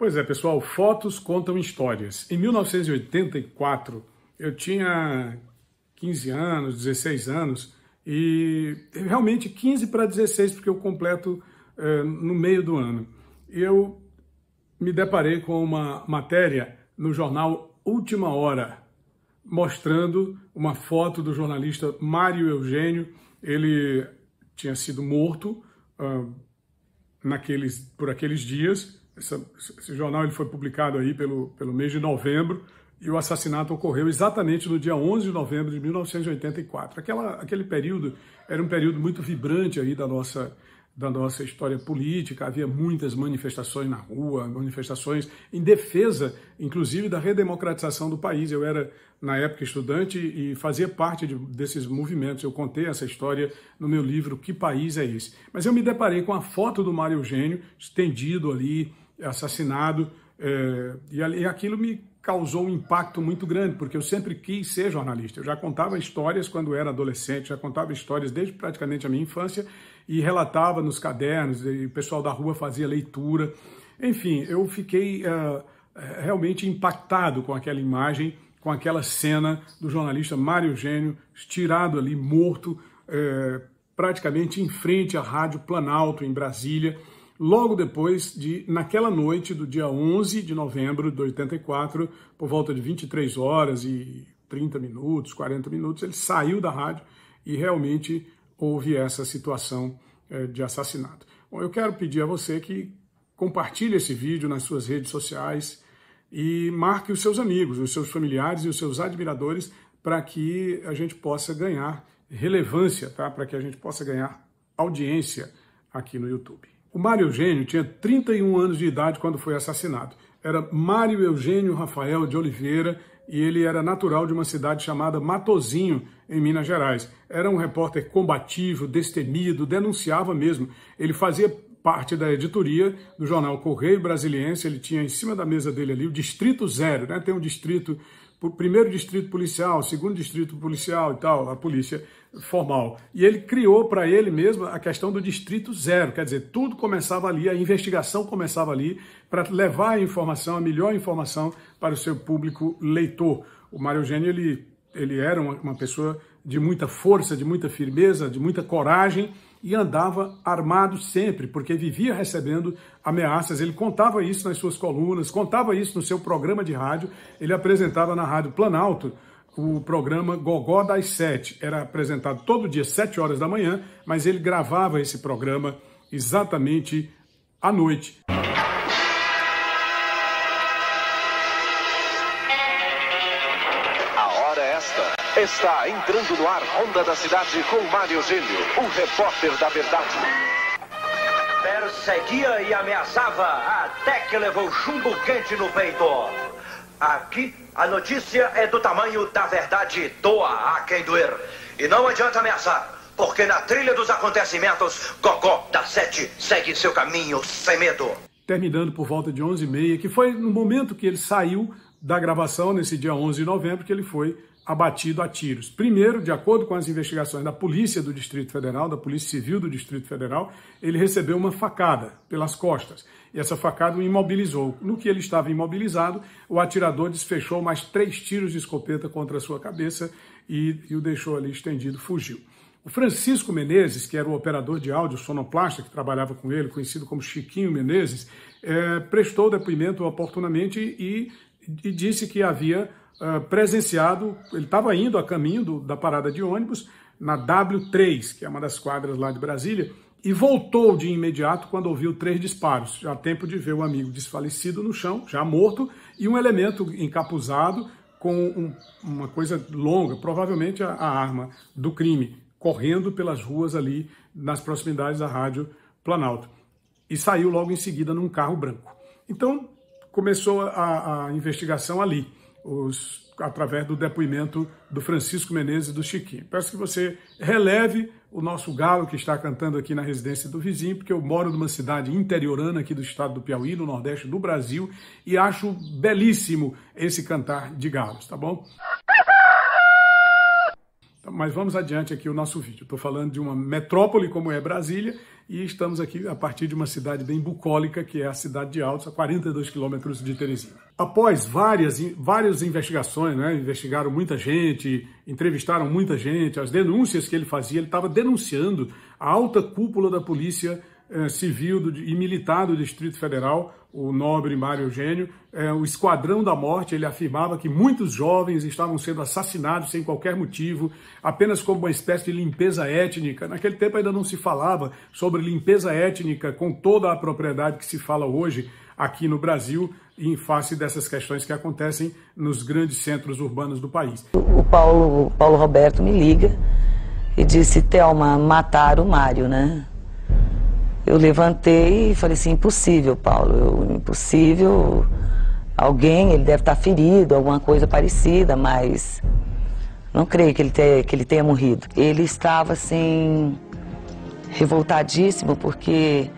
Pois é, pessoal, fotos contam histórias. Em 1984, eu tinha 15 anos, 16 anos, e realmente 15 para 16, porque eu completo eh, no meio do ano. Eu me deparei com uma matéria no jornal Última Hora, mostrando uma foto do jornalista Mário Eugênio. Ele tinha sido morto uh, naqueles, por aqueles dias essa, esse jornal ele foi publicado aí pelo, pelo mês de novembro e o assassinato ocorreu exatamente no dia 11 de novembro de 1984. Aquela, aquele período era um período muito vibrante aí da nossa da nossa história política, havia muitas manifestações na rua, manifestações em defesa, inclusive, da redemocratização do país. Eu era, na época, estudante e fazia parte de, desses movimentos. Eu contei essa história no meu livro Que País é Esse? Mas eu me deparei com a foto do Mário Eugênio estendido ali, assassinado, é, e, e aquilo me causou um impacto muito grande, porque eu sempre quis ser jornalista. Eu já contava histórias quando era adolescente, já contava histórias desde praticamente a minha infância e relatava nos cadernos, e o pessoal da rua fazia leitura. Enfim, eu fiquei uh, realmente impactado com aquela imagem, com aquela cena do jornalista Mário Gênio estirado ali, morto, uh, praticamente em frente à Rádio Planalto, em Brasília logo depois de, naquela noite do dia 11 de novembro de 84, por volta de 23 horas e 30 minutos, 40 minutos, ele saiu da rádio e realmente houve essa situação eh, de assassinato. Bom, eu quero pedir a você que compartilhe esse vídeo nas suas redes sociais e marque os seus amigos, os seus familiares e os seus admiradores para que a gente possa ganhar relevância, tá? Para que a gente possa ganhar audiência aqui no YouTube. O Mário Eugênio tinha 31 anos de idade quando foi assassinado. Era Mário Eugênio Rafael de Oliveira e ele era natural de uma cidade chamada Matozinho, em Minas Gerais. Era um repórter combativo, destemido, denunciava mesmo. Ele fazia parte da editoria do jornal Correio Brasiliense, ele tinha em cima da mesa dele ali o Distrito Zero, né? tem um distrito primeiro distrito policial, segundo distrito policial e tal, a polícia formal. E ele criou para ele mesmo a questão do distrito zero, quer dizer, tudo começava ali, a investigação começava ali para levar a informação, a melhor informação para o seu público leitor. O Mário Eugênio, ele, ele era uma, uma pessoa de muita força, de muita firmeza, de muita coragem, e andava armado sempre, porque vivia recebendo ameaças. Ele contava isso nas suas colunas, contava isso no seu programa de rádio. Ele apresentava na Rádio Planalto o programa Gogó das Sete. Era apresentado todo dia, sete horas da manhã, mas ele gravava esse programa exatamente à noite. Está entrando no ar Ronda da Cidade com Mário Gênio, o repórter da verdade. Perseguia e ameaçava até que levou chumbo quente no peito. Aqui a notícia é do tamanho da verdade, doa a quem doer. E não adianta ameaçar, porque na trilha dos acontecimentos, Gogó da Sete segue seu caminho sem medo. Terminando por volta de 11h30, que foi no momento que ele saiu da gravação, nesse dia 11 de novembro, que ele foi abatido a tiros. Primeiro, de acordo com as investigações da Polícia do Distrito Federal, da Polícia Civil do Distrito Federal, ele recebeu uma facada pelas costas. E essa facada o imobilizou. No que ele estava imobilizado, o atirador desfechou mais três tiros de escopeta contra a sua cabeça e, e o deixou ali estendido, fugiu. O Francisco Menezes, que era o operador de áudio sonoplasta que trabalhava com ele, conhecido como Chiquinho Menezes, é, prestou depoimento oportunamente e, e disse que havia eh, presenciado, ele estava indo a caminho do, da parada de ônibus, na W3, que é uma das quadras lá de Brasília, e voltou de imediato quando ouviu três disparos. Já tempo de ver o amigo desfalecido no chão, já morto, e um elemento encapuzado com um, uma coisa longa, provavelmente a, a, arma do crime, correndo pelas ruas ali nas proximidades da Rádio Planalto. E saiu logo em seguida num carro branco. Então começou a, a investigação ali os, através do depoimento do Francisco Menezes do Chiquinho. Peço que você releve o nosso galo que está cantando aqui na residência do vizinho, porque eu moro numa cidade interiorana aqui do estado do Piauí, no nordeste do Brasil, e acho belíssimo esse cantar de galos, tá bom? Mas vamos adiante aqui o nosso vídeo. Estou falando de uma metrópole como é Brasília e estamos aqui a partir de uma cidade bem bucólica, que é a cidade de Altos, a 42 quilômetros de Teresina. Após várias, várias investigações, né? investigaram muita gente, entrevistaram muita gente, as denúncias que ele fazia, ele estava denunciando a alta cúpula da polícia eh, civil e militar do Distrito Federal, o nobre Mário Eugênio, eh, o Esquadrão da Morte, ele afirmava que muitos jovens estavam sendo assassinados sem qualquer motivo, apenas como uma espécie de limpeza étnica. Naquele tempo ainda não se falava sobre limpeza étnica com toda a propriedade que se fala hoje aqui no Brasil, em face dessas questões que acontecem nos grandes centros urbanos do país. O Paulo, o Paulo Roberto me liga e disse: Thelma, mataram o Mário, né? eu levantei e falei assim, impossível, Paulo, eu, impossível. Alguém, ele deve estar tá ferido, alguma coisa parecida, mas não creio que ele tenha, que ele tenha morrido. Ele estava assim, revoltadíssimo, porque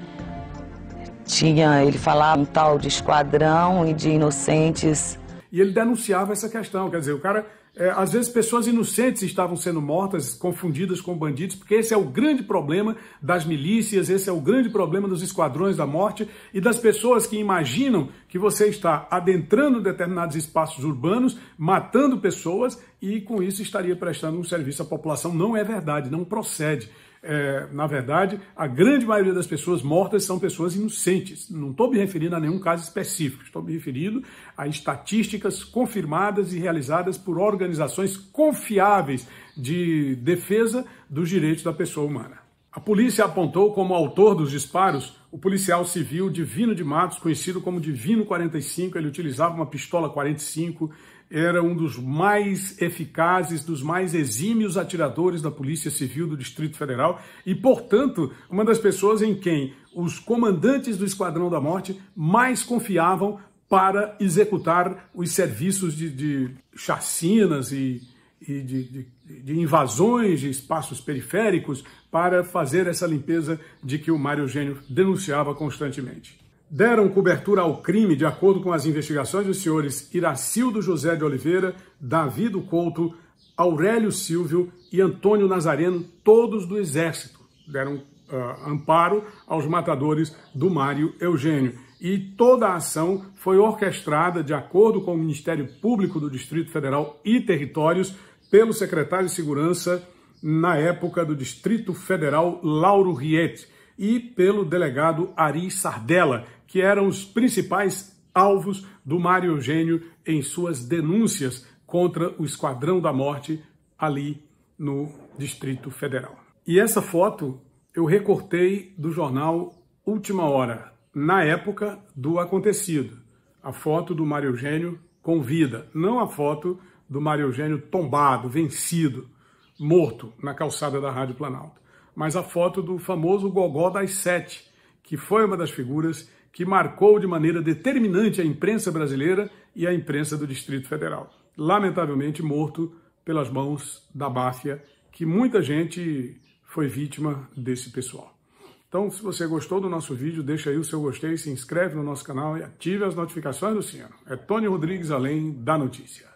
tinha, ele falava um tal de esquadrão e de inocentes. E ele denunciava essa questão, quer dizer, o cara é, às vezes pessoas inocentes estavam sendo mortas, confundidas com bandidos, porque esse é o grande problema das milícias, esse é o grande problema dos esquadrões da morte e das pessoas que imaginam que você está adentrando determinados espaços urbanos, matando pessoas e com isso estaria prestando um serviço à população. Não é verdade, não procede. É, na verdade, a grande maioria das pessoas mortas são pessoas inocentes. Não estou me referindo a nenhum caso específico, estou me referindo a estatísticas confirmadas e realizadas por organizações confiáveis de defesa dos direitos da pessoa humana. A polícia apontou como autor dos disparos o policial civil Divino de Matos, conhecido como Divino 45. Ele utilizava uma pistola 45, era um dos mais eficazes, dos mais exímios atiradores da Polícia Civil do Distrito Federal e, portanto, uma das pessoas em quem os comandantes do Esquadrão da Morte mais confiavam para executar os serviços de, de chacinas e, e de, de de invasões de espaços periféricos para fazer essa limpeza de que o Mário Eugênio denunciava constantemente. Deram cobertura ao crime, de acordo com as investigações dos senhores Iracildo José de Oliveira, Davi do Couto, Aurélio Silvio e Antônio Nazareno, todos do Exército. Deram uh, amparo aos matadores do Mário Eugênio. E toda a ação foi orquestrada, de acordo com o Ministério Público do Distrito Federal e Territórios, pelo secretário de Segurança na época do Distrito Federal Lauro Riet e pelo delegado Ari Sardella, que eram os principais alvos do Mário Eugênio em suas denúncias contra o Esquadrão da Morte ali no Distrito Federal. E essa foto eu recortei do jornal Última Hora, na época do acontecido. A foto do Mário Eugênio com vida, não a foto do Mário Eugênio tombado, vencido, morto na calçada da Rádio Planalto, mas a foto do famoso Gogó das Sete, que foi uma das figuras que marcou de maneira determinante a imprensa brasileira e a imprensa do Distrito Federal. Lamentavelmente morto pelas mãos da máfia, que muita gente foi vítima desse pessoal. Então, se você gostou do nosso vídeo, deixa aí o seu gostei, se inscreve no nosso canal e ative as notificações do sino. É Tony Rodrigues, além da notícia.